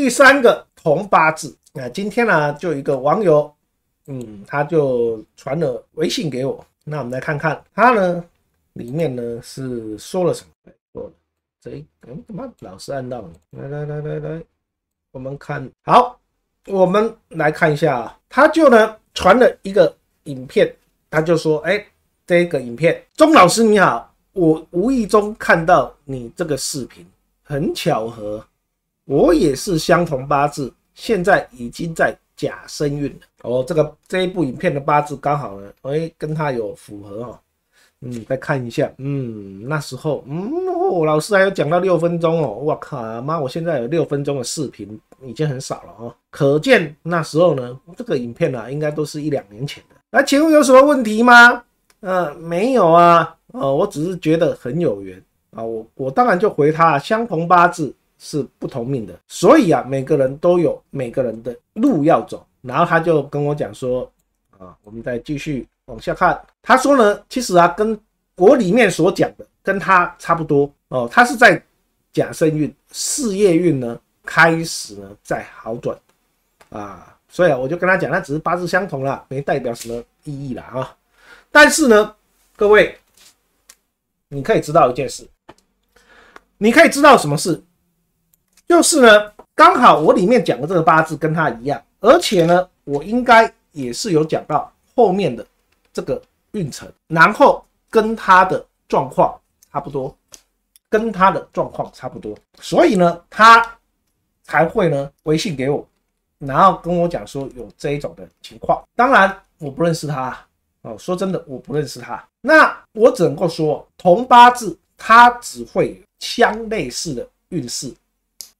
第三个同八字啊，今天呢就一个网友，嗯，他就传了微信给我，那我们来看看他呢里面呢是说了什么？说，这，嗯，怎么老是按到你？来来来来来，我们看，好，我们来看一下啊，他就呢传了一个影片，他就说，哎，这个影片，钟老师你好，我无意中看到你这个视频，很巧合。我也是相同八字，现在已经在假身运了。哦，这个这一部影片的八字刚好呢，哎，跟他有符合哦。嗯，再看一下，嗯，那时候，嗯，哦，老师还有讲到六分钟哦，我靠，妈，我现在有六分钟的视频已经很少了哦，可见那时候呢，这个影片呢，应该都是一两年前的。那请问有什么问题吗？呃，没有啊，呃，我只是觉得很有缘啊，我我当然就回他相同八字。是不同命的，所以啊，每个人都有每个人的路要走。然后他就跟我讲说，啊，我们再继续往下看。他说呢，其实啊，跟我里面所讲的跟他差不多哦。他是在假身运事业运呢开始呢在好转啊，所以啊，我就跟他讲，那只是八字相同了，没代表什么意义了啊。但是呢，各位，你可以知道一件事，你可以知道什么事？就是呢，刚好我里面讲的这个八字跟他一样，而且呢，我应该也是有讲到后面的这个运程，然后跟他的状况差不多，跟他的状况差不多，所以呢，他才会呢微信给我，然后跟我讲说有这一种的情况。当然我不认识他哦，说真的我不认识他，那我只能够说同八字，他只会相类似的运势。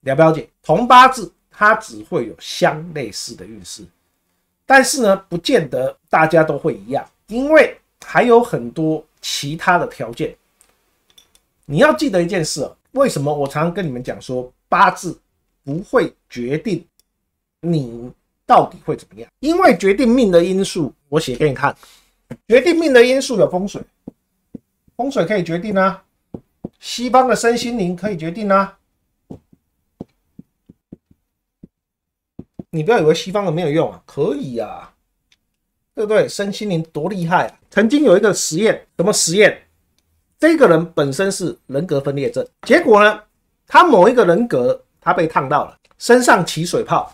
了不了解同八字，它只会有相类似的运势，但是呢，不见得大家都会一样，因为还有很多其他的条件。你要记得一件事啊，为什么我常常跟你们讲说八字不会决定你到底会怎么样？因为决定命的因素，我写给你看，决定命的因素有风水，风水可以决定啊，西方的身心灵可以决定啊。你不要以为西方的没有用啊，可以啊，对不对？身心灵多厉害啊！曾经有一个实验，什么实验？这个人本身是人格分裂症，结果呢，他某一个人格他被烫到了，身上起水泡，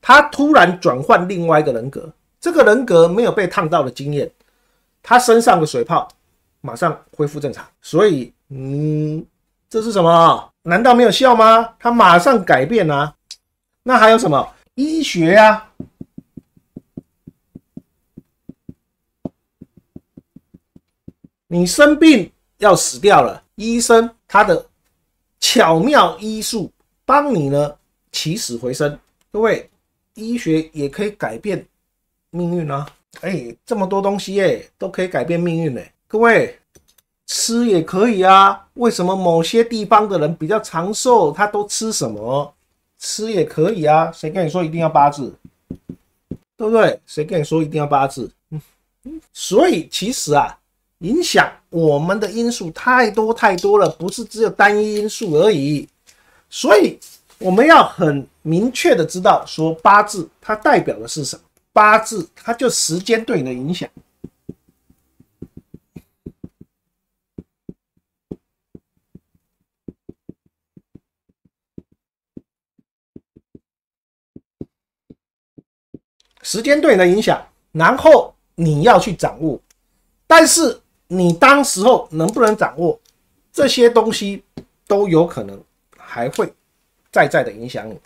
他突然转换另外一个人格，这个人格没有被烫到的经验，他身上的水泡马上恢复正常。所以，嗯，这是什么？难道没有效吗？他马上改变啊！那还有什么医学呀？你生病要死掉了，医生他的巧妙医术帮你呢起死回生。各位，医学也可以改变命运啊！哎，这么多东西哎，都可以改变命运哎。各位，吃也可以啊。为什么某些地方的人比较长寿？他都吃什么？吃也可以啊，谁跟你说一定要八字，对不对？谁跟你说一定要八字？所以其实啊，影响我们的因素太多太多了，不是只有单一因素而已。所以我们要很明确的知道，说八字它代表的是什么？八字它就时间对你的影响。时间对你的影响，然后你要去掌握，但是你当时候能不能掌握这些东西，都有可能还会再再的影响你。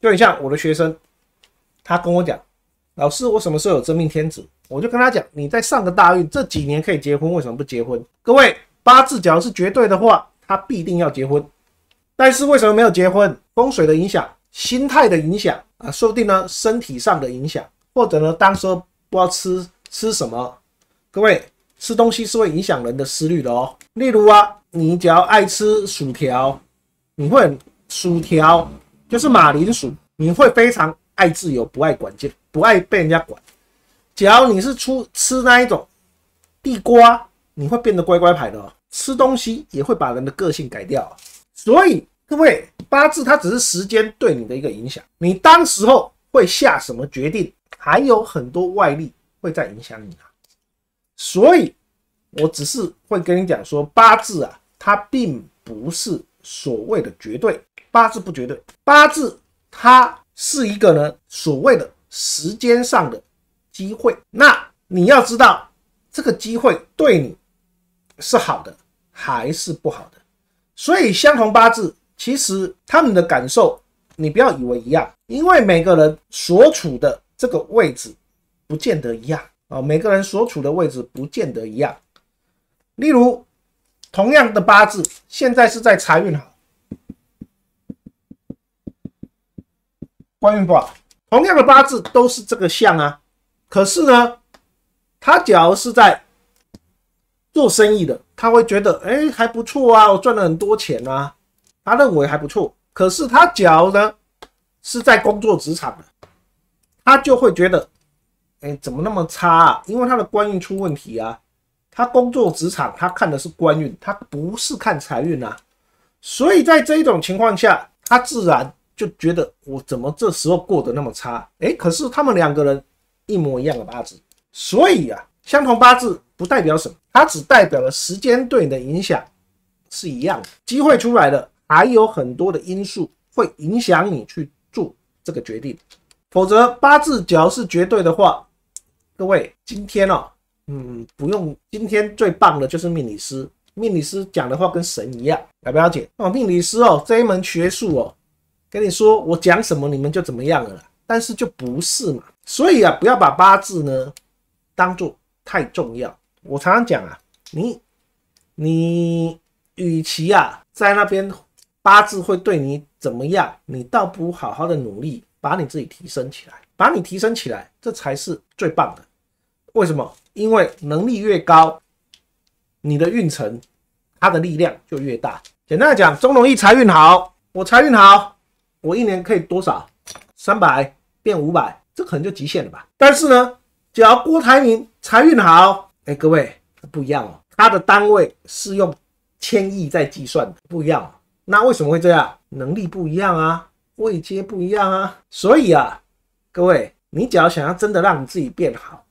就像我的学生，他跟我讲：“老师，我什么时候有真命天子？”我就跟他讲：“你在上个大运这几年可以结婚，为什么不结婚？”各位八字只要是绝对的话，他必定要结婚，但是为什么没有结婚？风水的影响。心态的影响啊，说不定呢，身体上的影响，或者呢，当时不知道吃吃什么。各位，吃东西是会影响人的思虑的哦。例如啊，你只要爱吃薯条，你会薯条就是马铃薯，你会非常爱自由，不爱管教，不爱被人家管。只要你是出吃那一种地瓜，你会变得乖乖牌的。吃东西也会把人的个性改掉，所以。因为八字它只是时间对你的一个影响，你当时候会下什么决定，还有很多外力会在影响你啊。所以，我只是会跟你讲说，八字啊，它并不是所谓的绝对，八字不绝对，八字它是一个呢，所谓的时间上的机会。那你要知道，这个机会对你是好的还是不好的。所以，相同八字。其实他们的感受，你不要以为一样，因为每个人所处的这个位置不见得一样啊。每个人所处的位置不见得一样。例如，同样的八字，现在是在财运好，官运不好。同样的八字都是这个象啊，可是呢，他假如是在做生意的，他会觉得，哎，还不错啊，我赚了很多钱啊。他认为还不错，可是他脚呢是在工作职场的，他就会觉得，哎，怎么那么差？啊？因为他的官运出问题啊。他工作职场，他看的是官运，他不是看财运啊。所以在这一种情况下，他自然就觉得我怎么这时候过得那么差？哎，可是他们两个人一模一样的八字，所以啊，相同八字不代表什么，它只代表了时间对你的影响是一样的，机会出来了。还有很多的因素会影响你去做这个决定，否则八字只要是绝对的话，各位今天哦，嗯，不用。今天最棒的就是命理师，命理师讲的话跟神一样，要不要解？哦，命理师哦，这一门学术哦，跟你说我讲什么你们就怎么样了，但是就不是嘛。所以啊，不要把八字呢当做太重要。我常常讲啊，你你与其啊在那边。八字会对你怎么样？你倒不好好的努力，把你自己提升起来，把你提升起来，这才是最棒的。为什么？因为能力越高，你的运程，它的力量就越大。简单来讲，中农易财运好，我财运好，我一年可以多少？三百变五百，这可能就极限了吧。但是呢，只要郭台铭财运好，哎，各位不一样哦，他的单位是用千亿在计算，的，不一样。那为什么会这样？能力不一样啊，位阶不一样啊，所以啊，各位，你只要想要真的让你自己变好，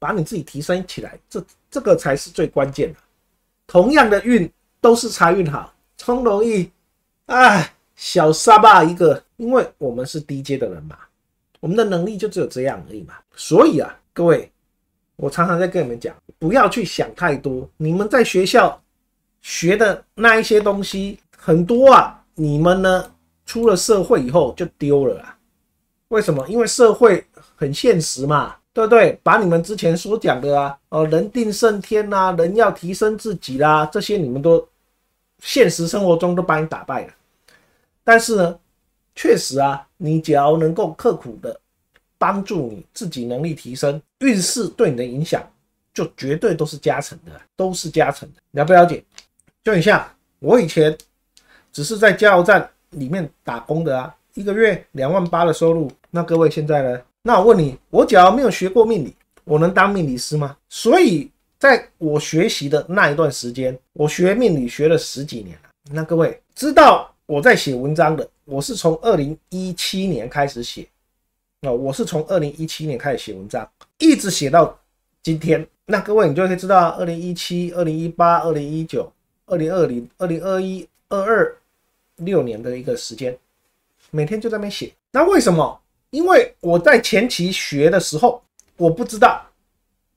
把你自己提升起来，这这个才是最关键的。同样的运都是财运好，从容易，哎，小沙巴一个，因为我们是低阶的人嘛，我们的能力就只有这样而已嘛。所以啊，各位，我常常在跟你们讲，不要去想太多，你们在学校学的那一些东西。很多啊！你们呢？出了社会以后就丢了啦。为什么？因为社会很现实嘛，对不对？把你们之前所讲的啊，呃，人定胜天啦，人要提升自己啦，这些你们都现实生活中都把你打败了。但是呢，确实啊，你只要能够刻苦的，帮助你自己能力提升，运势对你的影响就绝对都是加成的，都是加成的。了不了解？就很像我以前。只是在加油站里面打工的啊，一个月两万八的收入。那各位现在呢？那我问你，我假如没有学过命理，我能当命理师吗？所以，在我学习的那一段时间，我学命理学了十几年了。那各位知道我在写文章的，我是从二零一七年开始写，啊，我是从二零一七年开始写文章，一直写到今天。那各位你就可以知道，二零一七、二零一八、二零一九、二零二零、二零二一、二二。六年的一个时间，每天就在那边写。那为什么？因为我在前期学的时候，我不知道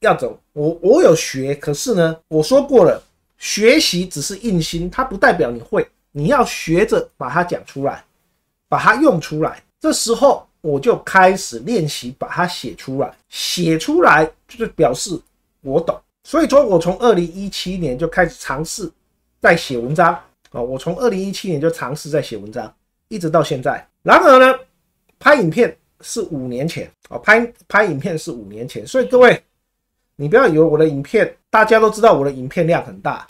要怎么。我我有学，可是呢，我说过了，学习只是硬心，它不代表你会。你要学着把它讲出来，把它用出来。这时候我就开始练习把它写出来，写出来就是表示我懂。所以说，我从二零一七年就开始尝试在写文章。啊，我从二零一七年就尝试在写文章，一直到现在。然而呢，拍影片是五年前啊，拍拍影片是五年前，所以各位，你不要以为我的影片，大家都知道我的影片量很大，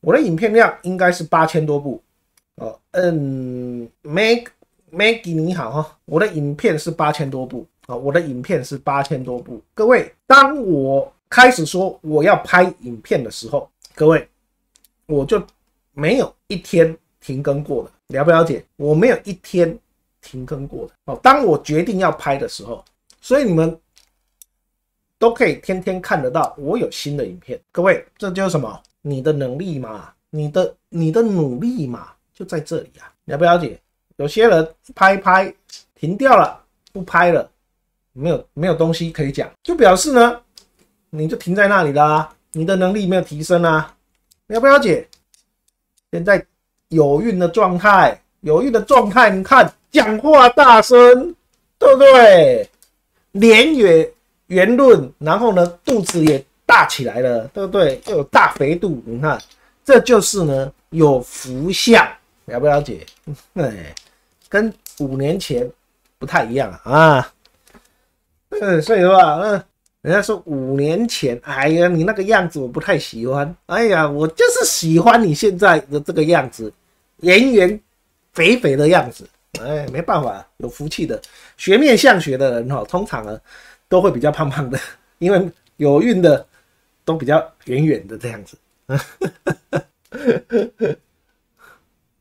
我的影片量应该是八千多部哦。嗯，Meg Maggie 你好哈，我的影片是八千多部啊，我的影片是八千多部。各位，当我开始说我要拍影片的时候，各位，我就。没有一天停更过的，了不了解？我没有一天停更过的哦。当我决定要拍的时候，所以你们都可以天天看得到我有新的影片。各位，这就是什么？你的能力嘛，你的你的努力嘛，就在这里啊。了不了解？有些人拍拍停掉了，不拍了，没有没有东西可以讲，就表示呢，你就停在那里啦，你的能力没有提升啊，了不了解？现在有孕的状态，有孕的状态，你看讲话大声，对不对？脸也圆润，然后呢，肚子也大起来了，对不对？又有大肥肚，你看，这就是呢，有福相，了不了解？哎，跟五年前不太一样啊，嗯，所以说啊，嗯。人家说五年前，哎呀，你那个样子我不太喜欢。哎呀，我就是喜欢你现在的这个样子，圆圆、肥肥的样子。哎，没办法，有福气的学面相学的人哈，通常呢都会比较胖胖的，因为有运的都比较圆圆的这样子。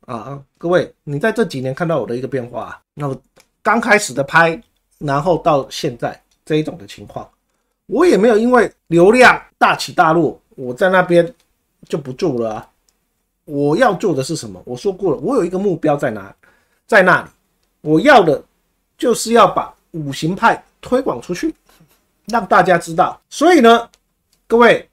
啊，各位，你在这几年看到我的一个变化，那么刚开始的拍，然后到现在这一种的情况。我也没有因为流量大起大落，我在那边就不做了。我要做的是什么？我说过了，我有一个目标在哪，在那里。我要的就是要把五行派推广出去，让大家知道。所以呢，各位，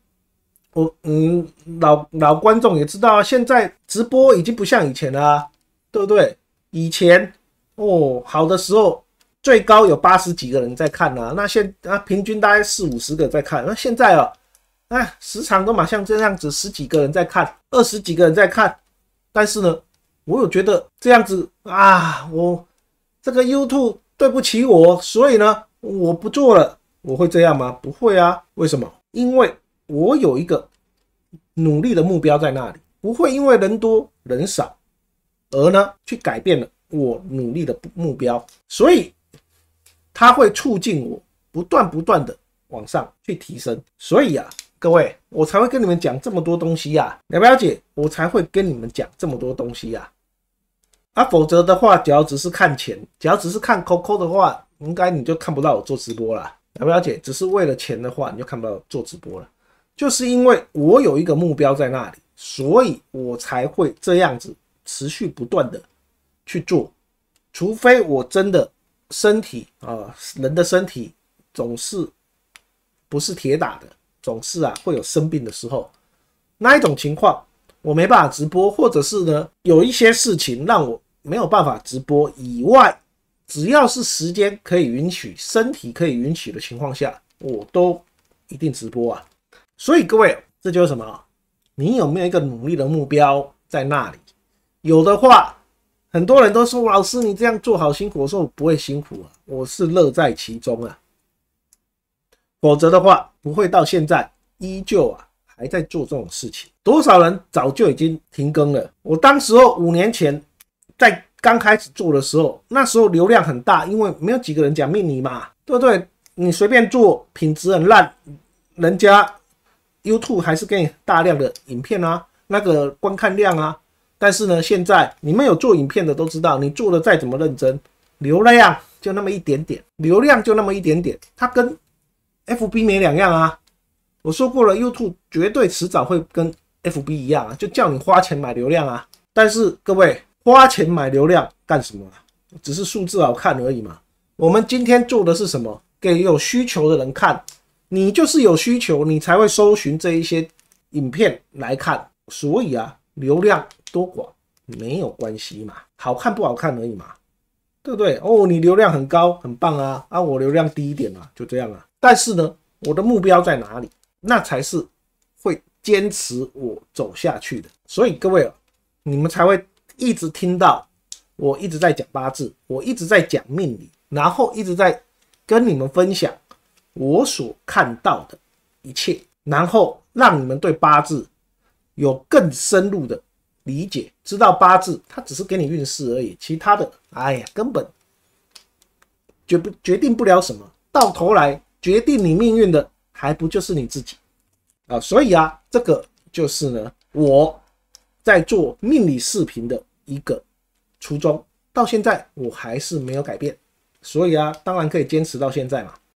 我嗯，老老观众也知道，现在直播已经不像以前了，对不对？以前哦，好的时候。最高有八十几个人在看呢，那现啊平均大概四五十个在看，那现在啊，哎时长都嘛像这样子十几个人在看，二十几个人在看，但是呢，我又觉得这样子啊，我这个 YouTube 对不起我，所以呢我不做了，我会这样吗？不会啊，为什么？因为我有一个努力的目标在那里，不会因为人多人少而呢去改变了。我努力的目标，所以。它会促进我不断不断的往上去提升，所以啊，各位，我才会跟你们讲这么多东西呀。了不了解？我才会跟你们讲这么多东西呀。啊，否则的话，只要只是看钱，只要只是看扣扣的话，应该你就看不到我做直播了。了不了解？只是为了钱的话，你就看不到做直播了。就是因为我有一个目标在那里，所以我才会这样子持续不断的去做。除非我真的。身体啊，人的身体总是不是铁打的，总是啊会有生病的时候。那一种情况我没办法直播，或者是呢有一些事情让我没有办法直播以外，只要是时间可以允许、身体可以允许的情况下，我都一定直播啊。所以各位，这就是什么？你有没有一个努力的目标在那里？有的话。很多人都说老师你这样做好辛苦，我说我不会辛苦啊，我是乐在其中啊，否则的话不会到现在依旧啊还在做这种事情。多少人早就已经停更了。我当时候五年前在刚开始做的时候，那时候流量很大，因为没有几个人讲命理嘛，对不对？你随便做，品质很烂，人家 YouTube 还是给你大量的影片啊，那个观看量啊。但是呢，现在你们有做影片的都知道，你做的再怎么认真，流量就那么一点点，流量就那么一点点，它跟 FB 没两样啊。我说过了，YouTube 绝对迟早会跟 FB 一样，啊，就叫你花钱买流量啊。但是各位花钱买流量干什么？只是数字好看而已嘛。我们今天做的是什么？给有需求的人看。你就是有需求，你才会搜寻这一些影片来看。所以啊，流量。多寡没有关系嘛，好看不好看而已嘛，对不对？哦，你流量很高，很棒啊！啊，我流量低一点嘛，就这样啊。但是呢，我的目标在哪里？那才是会坚持我走下去的。所以各位，你们才会一直听到我一直在讲八字，我一直在讲命理，然后一直在跟你们分享我所看到的一切，然后让你们对八字有更深入的。理解知道八字，它只是给你运势而已，其他的，哎呀，根本决不决定不了什么。到头来决定你命运的还不就是你自己啊？所以啊，这个就是呢，我在做命理视频的一个初衷，到现在我还是没有改变，所以啊，当然可以坚持到现在嘛。